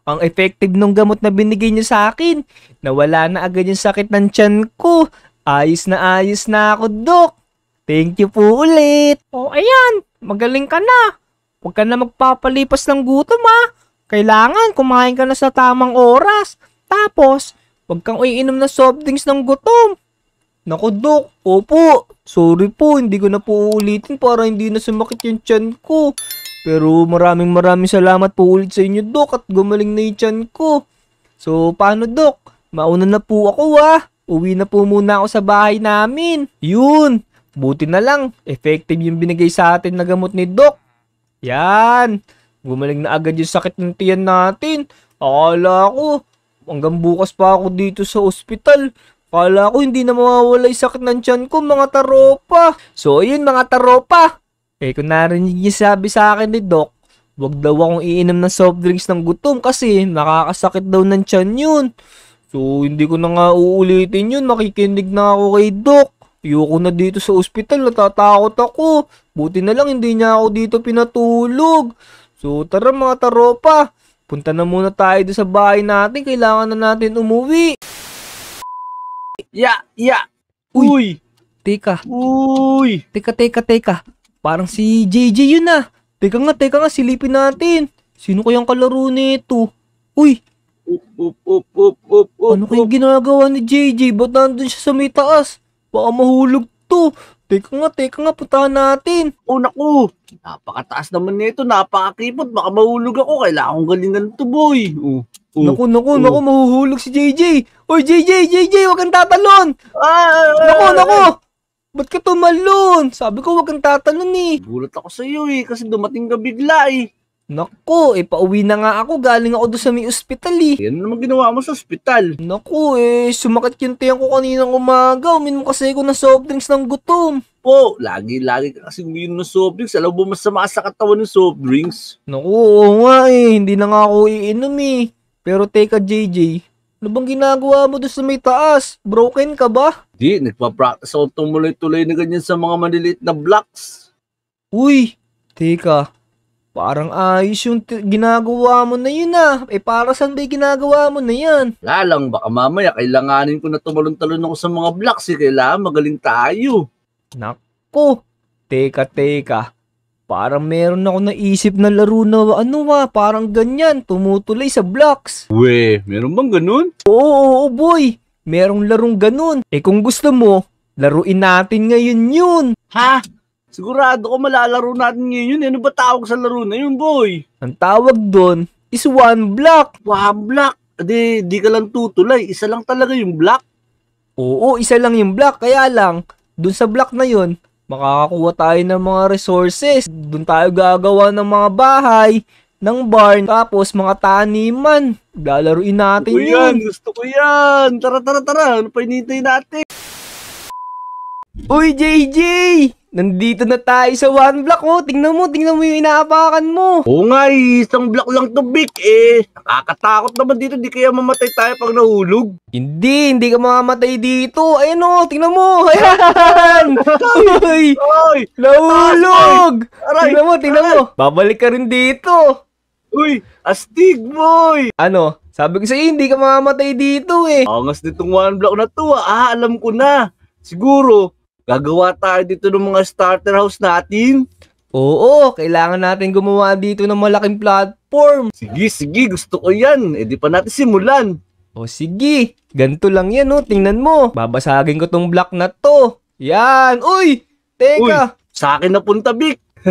Ang effective nung gamot na binigay niyo sa akin. Nawala na agad yung sakit ng tiyan ko. Ayos na ayos na ako, Dok. Thank you po ulit. Oh, ayan. Magaling ka na. Huwag ka na magpapalipas ng gutom ha. Kailangan kumain ka na sa tamang oras. Tapos, huwag kang uiinom ng soft drinks ng gutom. Naku, Dok. Opo. Sorry po, hindi ko na po uulitin para hindi na sumakit yung tiyan ko. Pero maraming maraming salamat po ulit sa inyo, Dok, at gumaling na yung tiyan ko. So, paano, Dok? Mauna na po ako, ha? Uwi na po muna ako sa bahay namin. Yun. Buti na lang, effective yung binigay sa atin na gamot ni Dok. Yan! Gumaling na agad yung sakit ng tiyan natin. Akala ko, hanggang bukas pa ako dito sa ospital. Akala ko hindi na mawawala yung sakit ng tiyan ko, mga taropa. So, ayun mga taropa. Eh, kung narinig niya sabi sa akin ni Doc, Huwag daw akong iinom ng soft drinks ng gutom kasi nakakasakit daw ng tiyan yun. So, hindi ko na nga uulitin yun. Makikinig na ako kay Doc. Ayoko na dito sa ospital, natatakot ako. Buti na lang hindi niya ako dito pinatulog. So tara mga taropa, punta na muna tayo sa bahay natin. Kailangan na natin umuwi. Ya, ya. Uy. Uy. Teka. Uy. Teka, teka, teka. Parang si JJ yun ah. Teka nga, teka nga, silipin natin. Sino kayang kalaro nito? Uy. Up, up, up, up, up, ano kayang ginagawa ni JJ? Ba't nandun siya sa may taas? Baka mahulog to. Teka nga, teka nga, puntahan natin. Oh, naku. Napakataas naman nito. Napakakipot. Baka mahulog ako. Kailangan kong galingan to, boy. Oh. Oh, naku, naku, oh. naku, mahuhulog si JJ. Oy, JJ, JJ, huwag kang tatalon. Ah, naku, naku. Ba't ka tumalon? Sabi ko, huwag kang tatalon eh. Gulat ako sa'yo eh, kasi dumating ka bigla eh. Naku, eh, pauwi na nga ako. Galing ako doon sa may ospital eh. Yan naman ginawa mo sa ospital. Naku, eh, sumakit yung tiyan ko kaninang umaga. Uminom kasi ako ng soft drinks ng gutom. Po, lagi, lagi ka kasi uminom ng soft drinks. Alam mo, mas masama sa katawan ng soft drinks. Naku, oo nga eh. Hindi na nga ako iinom eh. Pero teka, JJ, ano bang ginagawa mo doon sa may taas? Broken ka ba? Di, nagpa-practice ako tumuloy-tuloy na ganyan sa mga maliliit na blocks. Uy, teka, Parang ayos yung ginagawa mo na yun ah. Eh para saan ba ginagawa mo na yan? Lalang baka mamaya kailanganin ko na tumalon-talon ako sa mga blocks eh. Kailangan magaling tayo. Nako, teka teka. Parang meron ako naisip na laro na ano ba, ah, parang ganyan, tumutuloy sa blocks. We, meron bang ganun? Oo, oo, oo boy, merong larong ganun. Eh kung gusto mo, laruin natin ngayon yun. Ha? Sigurado ko malalaro natin ngayon yun. Ano ba tawag sa laro na yun, boy? Ang tawag doon is one block. One block? Di, di ka lang tutulay. Isa lang talaga yung block. Oo, isa lang yung block. Kaya lang, doon sa block na yun, makakakuha tayo ng mga resources. Doon tayo gagawa ng mga bahay, ng barn, tapos mga taniman. Lalaruin natin gusto yun. yan. Gusto ko yan. Tara, tara, tara. Ano pa natin? Uy, JJ! Nandito na tayo sa one block Oh. Tingnan mo, tingnan mo yung inaapakan mo. Oo nga eh. isang block lang to, Vic. Eh, nakakatakot naman dito. Di kaya mamatay tayo pag nahulog. Hindi, hindi ka mamamatay dito. Ayan oh, tingnan mo. Ayan! Uy! Ay! Nahulog! Aray! Tingnan mo, tingnan Aray! mo. Babalik ka rin dito. Uy! Astig, boy! Ano? Sabi ko sa'yo, hindi ka mamamatay dito eh. Angas nitong one block na to ah, ah alam ko na. Siguro, Gagawa tayo dito ng mga starter house natin. Oo, kailangan natin gumawa dito ng malaking platform. Sige, sige, gusto ko yan. E di pa natin simulan. O sige, ganito lang yan oh, tingnan mo. Babasagin ko tong block na to. Yan, uy! Teka! Uy, sa akin napunta, Vic.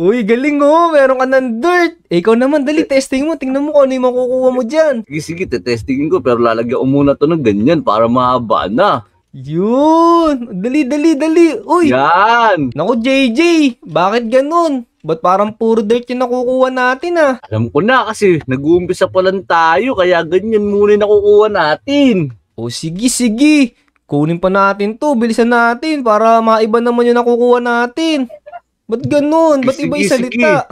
Uy, galing oh. Meron ka ng dirt. Eh, ikaw naman, dali, testing mo. Tingnan mo kung ano yung makukuha mo dyan. Sige, sige, testingin ko. Pero lalagyan ko muna to ng ganyan para mahaba na. Yun! Dali, dali, dali! Uy! Yan! Naku, JJ! Bakit ganun? Ba't parang puro dirt yung nakukuha natin ah? Alam ko na kasi nag-uumpisa pa lang tayo kaya ganyan muna yung nakukuha natin. O sige, sige! Kunin pa natin to, bilisan natin para maiba naman yung nakukuha natin. Ba't ganun? Ba't iba yung salita?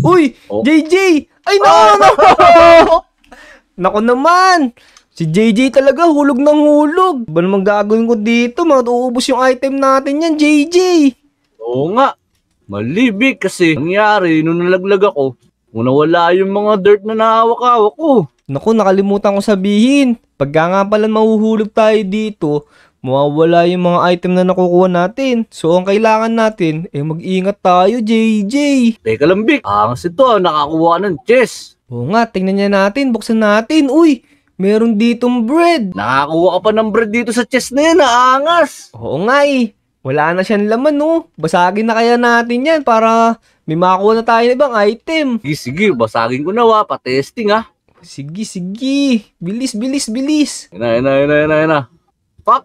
Uy! Oh. JJ! Ay, no! Oh. no! Naku naman! Si JJ talaga, hulog ng hulog. Ba namang gagawin ko dito? Matuubos yung item natin yan, JJ. Oo nga. Malibig kasi nangyari nung nalaglag ako, kung nawala yung mga dirt na nahawak-hawak ko. Naku, nakalimutan ko sabihin. Pagka nga pala mahuhulog tayo dito, mawawala yung mga item na nakukuha natin. So, ang kailangan natin, eh mag-ingat tayo, JJ. Teka lang, Vic. Angas ah, ito, ah, nakakuha ng chest. Oo nga, tingnan niya natin, buksan natin. Uy, Meron ditong bread. Nakakuha ka pa ng bread dito sa chest na yan, naangas. Oo nga eh. Wala na siyang laman, no? Oh. Basagin na kaya natin yan para may makakuha na tayo ng ibang item. Sige, sige. Basagin ko na, wa. Pa-testing, ha. Ah. Sige, sige. Bilis, bilis, bilis. Yan na, yan na, yan na, yan na, yan na. Pop!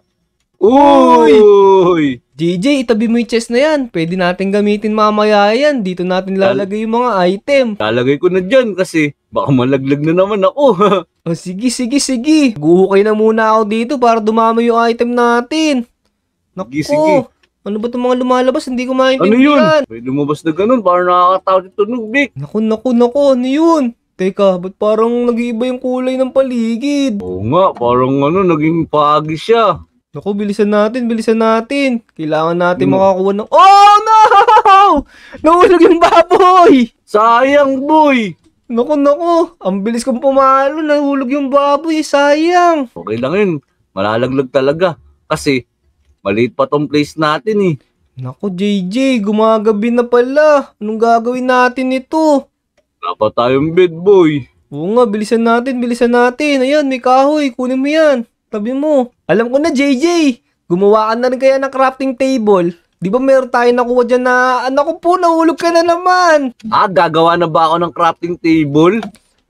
Uy! Uy! JJ, itabi mo yung chest na yan. Pwede natin gamitin mamaya yan. Dito natin lalagay yung mga item. Lalagay ko na dyan kasi baka malaglag na naman ako. Oh, sige, sige, sige. Guhukay na muna ako dito para dumami yung item natin. Naku, sige, sige. ano ba itong mga lumalabas? Hindi ko maintindihan. Ano yun? May lumabas na ganun. Parang nakakatawa dito nung Vic. Naku, naku, naku. Ano yun? Teka, ba't parang nag-iiba yung kulay ng paligid? Oo nga, parang ano, naging pagi siya. Naku, bilisan natin, bilisan natin. Kailangan natin hmm. makakuha ng... Oh, no! Nahulog yung baboy! Sayang, boy! Naku, naku. Ang bilis kong pumalo. Nahulog yung baboy. Sayang. Okay lang yun. Malalaglag talaga. Kasi, maliit pa tong place natin eh. Naku, JJ. Gumagabi na pala. Anong gagawin natin ito? Napa tayong bed boy. Oo nga, bilisan natin, bilisan natin. Ayan, may kahoy. Kunin mo yan. Tabi mo. Alam ko na, JJ. Gumawaan na rin kaya ng crafting table. Di ba meron tayo nakuha dyan na, anak ah, po, nahulog ka na naman. Ah, gagawa na ba ako ng crafting table?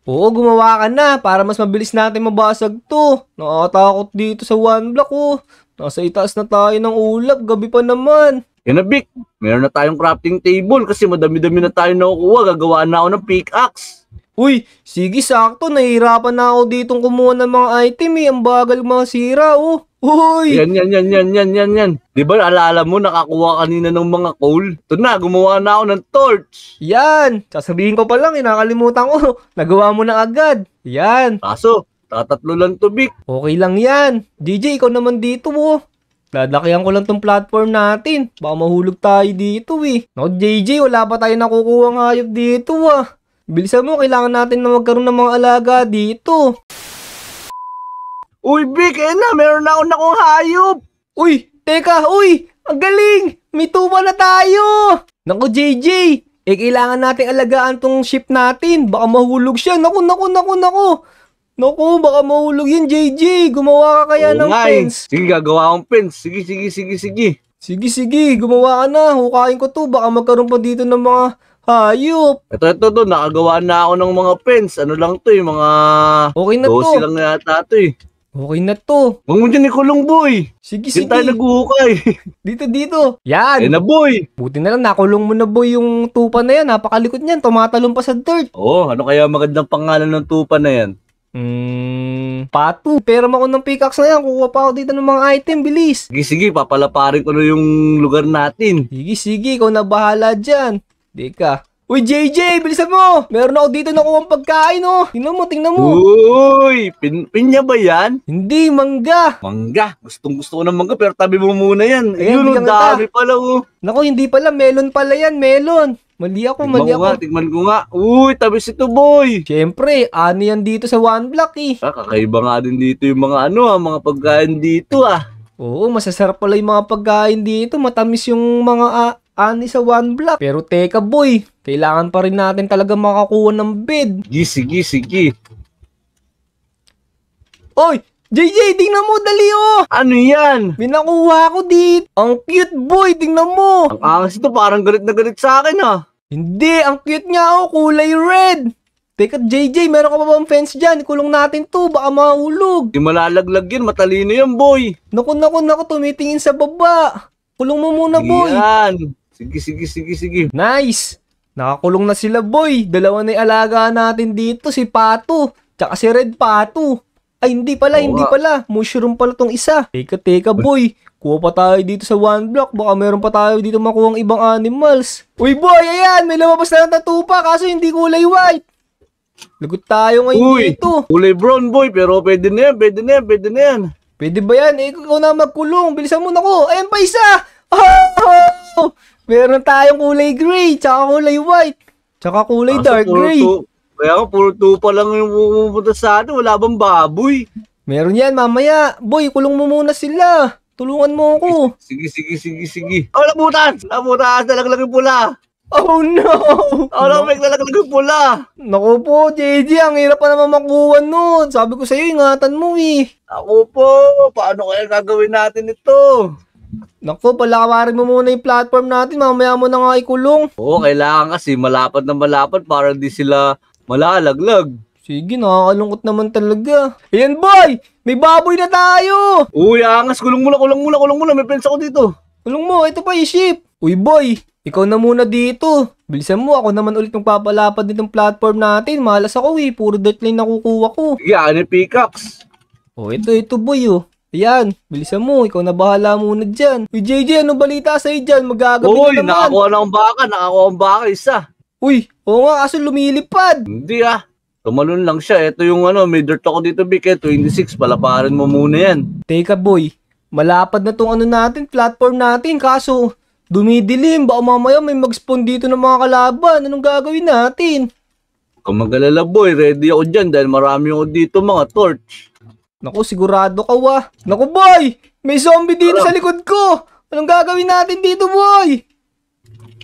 Oo, gumawa ka na para mas mabilis natin mabasag to. Nakatakot dito sa one block oh. Nasa itaas na tayo ng ulap, gabi pa naman. Yan na, Vic. Meron na tayong crafting table kasi madami-dami na tayo nakukuha. Gagawaan na ako ng pickaxe. Uy, sige sakto, nahihirapan na ako ditong kumuha ng mga item eh. Ang bagal masira oh. Uy! Yan, yan, yan, yan, yan, yan, yan. Di ba alaala mo, nakakuha kanina ng mga coal? Ito na, gumawa na ako ng torch. Yan! Sasabihin ko pa lang, inakalimutan eh. ko. Nagawa mo na agad. Yan. Kaso, tatatlo lang to, Vic. Okay lang yan. DJ, ikaw naman dito oh. Lalakihan ko lang tong platform natin. Baka mahulog tayo dito eh. No, JJ, wala pa tayo nakukuha ng hayop dito ah. Bilisan mo, kailangan natin na magkaroon ng mga alaga dito. Uy, Vic, eh na, meron na ako na kong hayop. Uy, teka, uy, ang galing! May tuwa na tayo! Naku, JJ, eh kailangan natin alagaan tong ship natin. Baka mahulog siya. Naku, naku, naku, naku. Naku, baka mahulog yun, JJ. Gumawa ka kaya Oo ng nga fence. Eh. Sige, gagawa akong pins. Sige, sige, sige, sige. Sige, sige, gumawa ka na. Hukain ko to. Baka magkaroon pa dito ng mga Hayop! Ito, ito, ito. Nakagawa na ako ng mga pens. Ano lang to, yung eh, mga... Okay na to. lang yata to eh. Okay na to. Huwag mo dyan ikulong, boy. Sige, Diyan sige. tayo naghuhukay. dito, dito. Yan. Eh na, boy. Buti na lang, nakulong mo na, boy, yung tupa na yan. Napakalikot niyan. Tumatalon pa sa dirt. Oo, oh, ano kaya magandang pangalan ng tupa na yan? Hmm, pato. Pero ako ng pickaxe na yan. Kukuha pa ako dito ng mga item. Bilis. Sige, sige. Papalaparin ko na yung lugar natin. Sige, sige. Ikaw na bahala dyan. Di ka. Uy, JJ! Bilisan mo! Meron ako dito na ang pagkain, oh! Tingnan mo, tingnan mo! Uy! Pin pinya ba yan? Hindi, mangga! Mangga! Gustong gusto ko ng mangga, pero tabi mo muna yan. Ayun, Ayun oh, dami pala, oh! Nako, hindi pala. Melon pala yan, melon! Mali ako, tigman mali ako. Nga, tigman ko nga. Uy, tabis ito, boy. Siyempre, ano yan dito sa One Block, eh. Ah, kakaiba nga din dito yung mga ano, ah, mga pagkain dito, ah. Oo, masasarap pala yung mga pagkain dito. Matamis yung mga ah, ani sa one block. Pero teka boy, kailangan pa rin natin talaga makakuha ng bid. Sige, sige, sige. Oy, JJ, tingnan mo, dali oh! Ano yan? Binakuha ko dit! Ang cute boy, tingnan mo! Ang angas ito, parang galit na galit sa akin ha. Ah. Hindi, ang cute nga oh, kulay red! Teka, JJ, meron ka pa bang fence dyan? Kulong natin to, baka mahulog. Di malalaglag yun, matalino yan, boy. Naku, naku, naku, tumitingin sa baba. Kulong mo muna, boy. Yan. Sige, sige, sige, sige. Nice! Nakakulong na sila boy. Dalawa na yung alaga natin dito. Si Pato. Tsaka si Red Pato. Ay, hindi pala, Oo hindi pala. Mushroom pala tong isa. Teka, teka boy. Kuha pa tayo dito sa one block. Baka meron pa tayo dito makuha ang ibang animals. Uy boy, ayan. May lumabas na ng tattoo Kaso hindi kulay white. Lagot tayo ngayon Uy, dito. kulay brown boy, pero pwede na yan, pwede na yan, pwede na yan. Pwede ba yan? Eh, ikaw na magkulong. Bilisan mo na ko. Ayan pa isa. Meron tayong kulay gray, tsaka kulay white, tsaka kulay Kaso ah, dark gray. Two, kaya ako, puro tupa lang yung pumunta sa atin. Wala bang baboy? Meron yan, mamaya. Boy, kulong mo muna sila. Tulungan mo ako. Sige, sige, sige, sige. Oh, labutas! Labutas! Nalaglag yung pula! Oh no! Oh no, may nalaglag yung pula! Naku po, JJ, ang hirap pa naman makuha nun. Sabi ko sa'yo, ingatan mo eh. Ako po, paano kaya gagawin natin ito? Nako, palawarin mo muna yung platform natin. Mamaya mo na nga ikulong. Oo, kailangan kasi malapad na malapad para di sila malalaglag. Sige, nakakalungkot naman talaga. Ayan, boy! May baboy na tayo! Uy, angas! Kulong muna, kulong muna, kulong muna. May friends ako dito. Kulong mo, ito pa yung ship. Uy, boy! Ikaw na muna dito. Bilisan mo, ako naman ulit papalapad nitong platform natin. Malas ako eh, puro dirt lane nakukuha ko. Sige, yeah, ano yung pickaxe? Oh, ito, ito boy oh. Ayan, bilisan mo. Ikaw na bahala muna dyan. Uy, JJ, anong balita sa'yo dyan? Magagabi Uy, na naman. nakakuha na akong baka. Nakakuha akong baka isa. Uy, oo nga, kaso lumilipad. Hindi ah. Tumalon lang siya. Ito yung ano, may dirt ako dito, Bik. Eh, 26, palaparin mo muna yan. Teka, boy. Malapad na tong ano natin, platform natin. Kaso, dumidilim. Baka mamaya may mag-spawn dito ng mga kalaban. Anong gagawin natin? Huwag kang boy. Ready ako dyan dahil marami ako dito mga torch. Naku, sigurado ka wa. Naku, boy! May zombie dito sa likod ko! Anong gagawin natin dito, boy?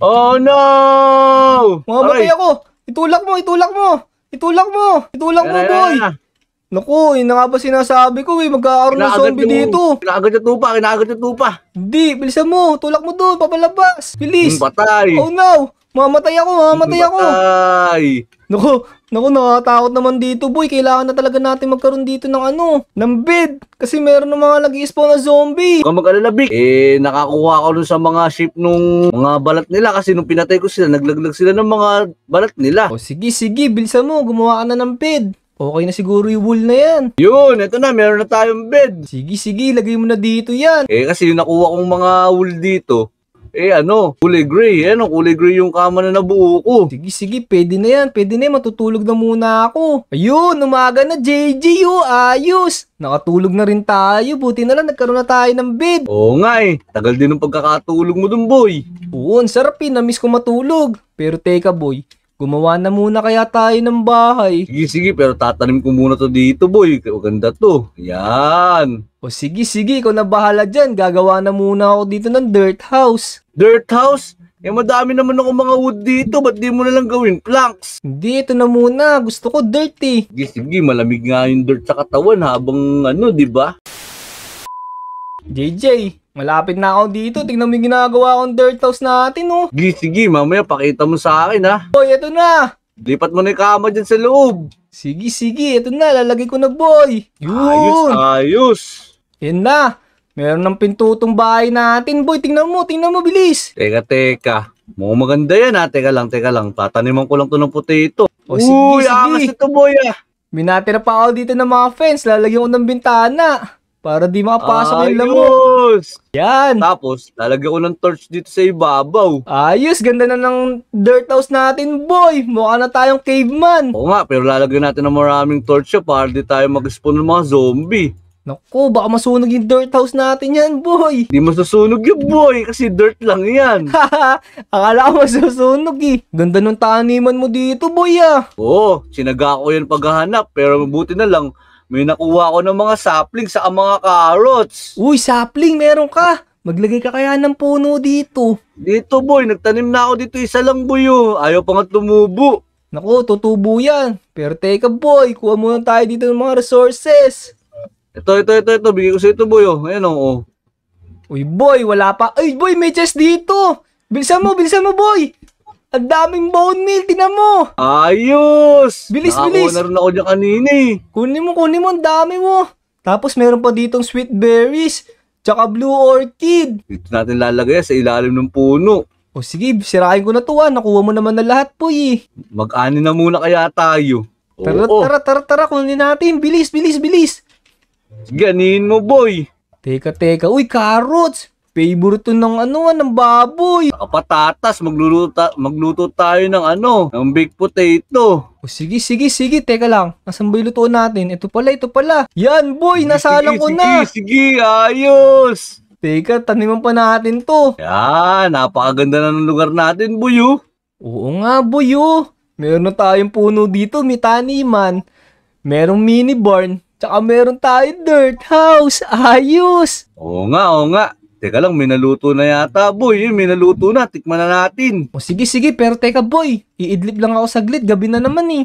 Oh, no! Mamatay ako! Itulak mo, itulak mo! Itulak mo! Itulak mo, boy! Aray, aray. Naku, yun na nga ba sinasabi ko eh, magkakaroon ng zombie yung, dito. Kinakagat yung tupa, kinakagat yung tupa. Hindi, bilisan mo, tulak mo doon, papalabas. Bilis. Yung patay. Oh no, Mamatay ako, mamatay ako. Ay. Nako, nako nakatakot naman dito, boy. Kailangan na talaga natin magkaroon dito ng ano, ng bed. Kasi meron ng mga nag-spawn na zombie. Huwag mag-alala, Vic. Eh, nakakuha ako nun sa mga ship nung mga balat nila kasi nung pinatay ko sila, naglaglag sila ng mga balat nila. O sige, sige, bilisan mo. Gumawa ka na ng bed. Okay na siguro yung wool na yan. Yun, eto na, meron na tayong bed. Sige, sige, lagay mo na dito yan. Eh, kasi yung nakuha kong mga wool dito, eh ano, kulay gray. Eh, ano, kulay gray yung kama na nabuo ko. Sige, sige, pwede na yan. Pwede na yan. Matutulog na muna ako. Ayun, umaga na, JJ. Oh, ayos. Nakatulog na rin tayo. Buti na lang nagkaroon na tayo ng bed. Oo nga eh. Tagal din ng pagkakatulog mo dun, boy. Oo, ang sarap eh. Namiss ko matulog. Pero teka, boy. Gumawa na muna kaya tayo ng bahay. Sige, sige, pero tatanim ko muna to dito, boy. Ganda to. Yan. O sige, sige, ikaw na bahala dyan. Gagawa na muna ako dito ng dirt house dirt house. Eh madami naman ako mga wood dito, ba't di mo na lang gawin planks? Hindi, ito na muna. Gusto ko dirty. Eh. Sige, sige, malamig nga yung dirt sa katawan habang ano, di ba? JJ, malapit na ako dito. Tingnan mo yung ginagawa kong dirt house natin, oh. Sige, sige, mamaya pakita mo sa akin, ha? Boy, ito na. Lipat mo na yung kama dyan sa loob. Sige, sige, ito na. Lalagay ko na, boy. Yun. Ayos, ayos. Yan na. Meron ng pinto bahay natin, boy. Tingnan mo, tingnan mo, bilis. Teka, teka. Mukhang maganda yan ha. Ah. Teka lang, teka lang. Tataniman ko lang to ng ito. O, sige, Uy, sige. angas ito, boy ah. Minatira pa ako dito ng mga fence. Lalagyan ko ng bintana. Para di makapasok yung lamok. Yan. Tapos, lalagyan ko ng torch dito sa ibabaw. Ayos, ganda na ng dirt house natin, boy. Mukha na tayong caveman. Oo nga, pero lalagyan natin ng maraming torch para di tayo mag-spawn ng mga zombie. Nako, baka masunog yung dirt house natin yan, boy. Hindi masusunog yun, boy. Kasi dirt lang yan. Akala ko masusunog eh. Ganda nung taniman mo dito, boy ah. Oo, sinaga ko yun paghahanap. Pero mabuti na lang, may nakuha ko ng mga sapling sa mga carrots. Uy, sapling, meron ka. Maglagay ka kaya ng puno dito. Dito, boy. Nagtanim na ako dito. Isa lang, boy. Oh. Ayaw pa nga tumubo. Nako, tutubo yan. Pero teka, boy. Kuha muna tayo dito ng mga resources. Ito, ito, ito, ito. Bigay ko sa ito, boy. Oh. Ayan, oo. Oh, oh. Uy, boy, wala pa. Ay, boy, may chest dito. Bilisan mo, bilisan mo, boy. Ang daming bone meal, tinan mo. Ayos! Bilis, bilis. Nakakunar na ako dyan kanina eh. Kunin mo, kunin mo. Ang dami mo. Tapos meron pa ditong sweet berries. Tsaka blue orchid. Ito natin lalagay sa ilalim ng puno. O sige, sirain ko na to ah. Nakuha mo naman na lahat po eh. Mag-ani na muna kaya tayo. Tara, Oo. tara, tara, tara. Kunin natin. Bilis, bilis, bilis. Ganin mo, boy. Teka, teka. Uy, carrots! Favorite to ng ano, ng baboy. Kapatatas, magluluto, magluto, tayo ng ano, ng baked potato. O sige, sige, sige. Teka lang. Nasaan ba yung natin? Ito pala, ito pala. Yan, boy! Nasalang ko sige, na! Sige, ayos! Teka, taniman pa natin to. Yan, napakaganda na ng lugar natin, buyo. Oh. Oo nga, buyo. Oh. Meron na tayong puno dito, may taniman. Merong mini barn. Tsaka meron tayo dirt house. Ayos! Oo nga, oo nga. Teka lang, may naluto na yata, boy. Eh, may naluto na. Tikman na natin. O sige, sige. Pero teka, boy. Iidlip lang ako saglit. Gabi na naman eh.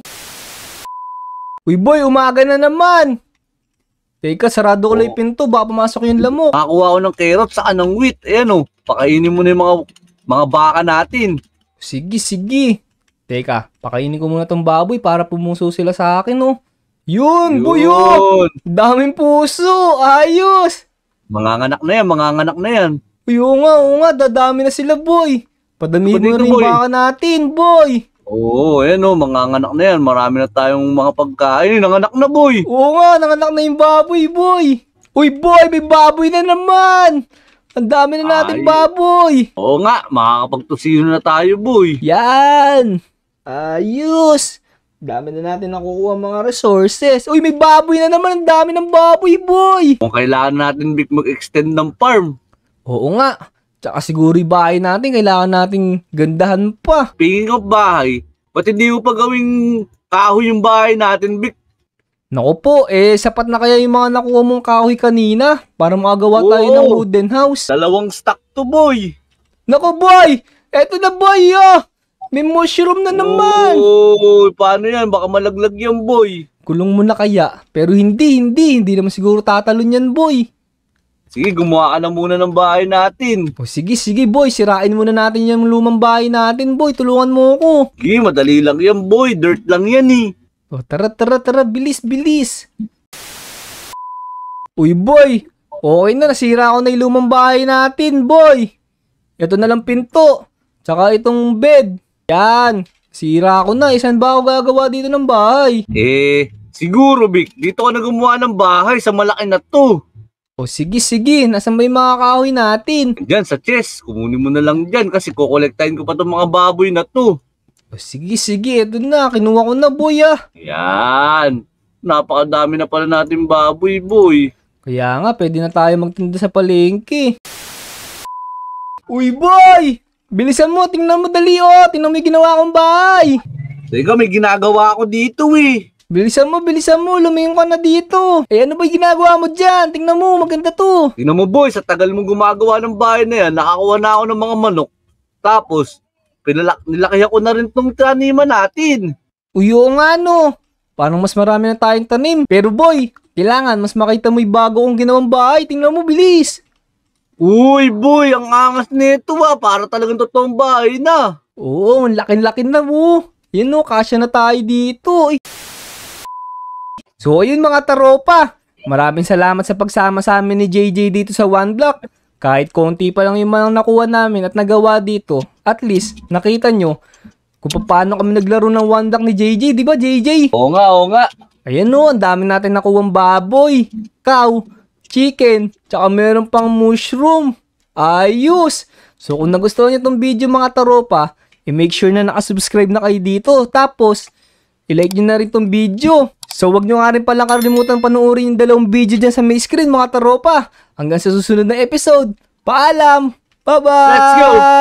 Uy, boy. Umaga na naman. Teka, sarado ko lang yung oh. pinto. Baka pumasok yung lamok. Nakakuha ko ng carrot sa anong wheat. Ayan o. Oh. Pakainin mo na yung mga, mga baka natin. Sige, sige. Teka, pakainin ko muna tong baboy para pumuso sila sa akin oh. Yun, buyok! Daming puso! Ayos! Manganganak na yan, manganganak na yan. Uy, oo nga, oo nga, dadami na sila, boy. Padamihin mo rin boy. baka natin, boy. Oo, ayan o, oh, manganganak na yan. Marami na tayong mga pagkain. Nanganak na, boy. Oo nga, nanganak na yung baboy, boy. Uy, boy, may baboy na naman. Ang dami na natin Ay. baboy. Oo nga, makakapagtusino na tayo, boy. Yan. Ayos. Dami na natin nakukuha mga resources. Uy, may baboy na naman. Ang dami ng baboy, boy. Kung kailangan natin, Vic, mag-extend ng farm. Oo nga. Tsaka siguro yung bahay natin, kailangan nating gandahan pa. Speaking of bahay, ba't hindi mo pa gawing kahoy yung bahay natin, Vic? Naku po, eh, sapat na kaya yung mga nakuha mong kahoy kanina para makagawa Oo. tayo ng wooden house. Dalawang stack to, boy. Naku, boy! Eto na, boy, oh! May mushroom na naman! Oh, paano yan? Baka malaglag yan, boy. Kulong mo na kaya. Pero hindi, hindi. Hindi naman siguro tatalon yan, boy. Sige, gumawa ka na muna ng bahay natin. O sige, sige boy, sirain muna natin yung lumang bahay natin boy, tulungan mo ako. Sige, madali lang yan boy, dirt lang yan eh. O tara, tara, tara, bilis, bilis. Uy boy, okay na, nasira ko na yung lumang bahay natin boy. Ito na lang pinto, tsaka itong bed. Yan. Sira ako na. Isan ba ako gagawa dito ng bahay? Eh, siguro, Vic. Dito ka na gumawa ng bahay sa malaki na to. O sige, sige. Nasaan ba yung mga kahoy natin? Diyan, sa chest. Kumunin mo na lang dyan kasi kukolektahin ko pa tong mga baboy na to. O sige, sige. Ito na. Kinuha ko na, boy, ah. Yan. Napakadami na pala natin baboy, boy. Kaya nga, pwede na tayo magtinda sa palengke. Uy, boy! Bilisan mo, tingnan mo dali oh. Tingnan mo yung ginawa kong bahay. Teka, may ginagawa ako dito eh. Bilisan mo, bilisan mo. Lumingon ka na dito. Eh ano ba ginagawa mo dyan? Tingnan mo, maganda to. Tingnan mo boy, sa tagal mong gumagawa ng bahay na yan, nakakuha na ako ng mga manok. Tapos, pinalak nilaki ako na rin tong taniman natin. Uy, oo nga no. Parang mas marami na tayong tanim. Pero boy, kailangan mas makita mo yung bago kong ginawang bahay. Tingnan mo, bilis. Uy, boy, ang angas nito ah. Para talagang totoong bahay na. Oo, ang lakin-lakin na mo. Oh. Yun o, oh, kasya na tayo dito. Eh. So, ayun mga taropa. Maraming salamat sa pagsama sa amin ni JJ dito sa One Block. Kahit konti pa lang yung manang nakuha namin at nagawa dito, at least nakita nyo kung paano kami naglaro ng One Block ni JJ, di ba JJ? Oo nga, oo nga. Ayun o, oh, ang dami natin nakuha baboy. Kau, chicken, tsaka meron pang mushroom. Ayos! So kung nagustuhan nyo itong video mga taropa, i-make sure na nakasubscribe na kayo dito. Tapos, i-like nyo na rin itong video. So wag nyo nga rin palang kalimutan panuorin yung dalawang video dyan sa may screen mga taropa. Hanggang sa susunod na episode. Paalam! Bye-bye! Let's go!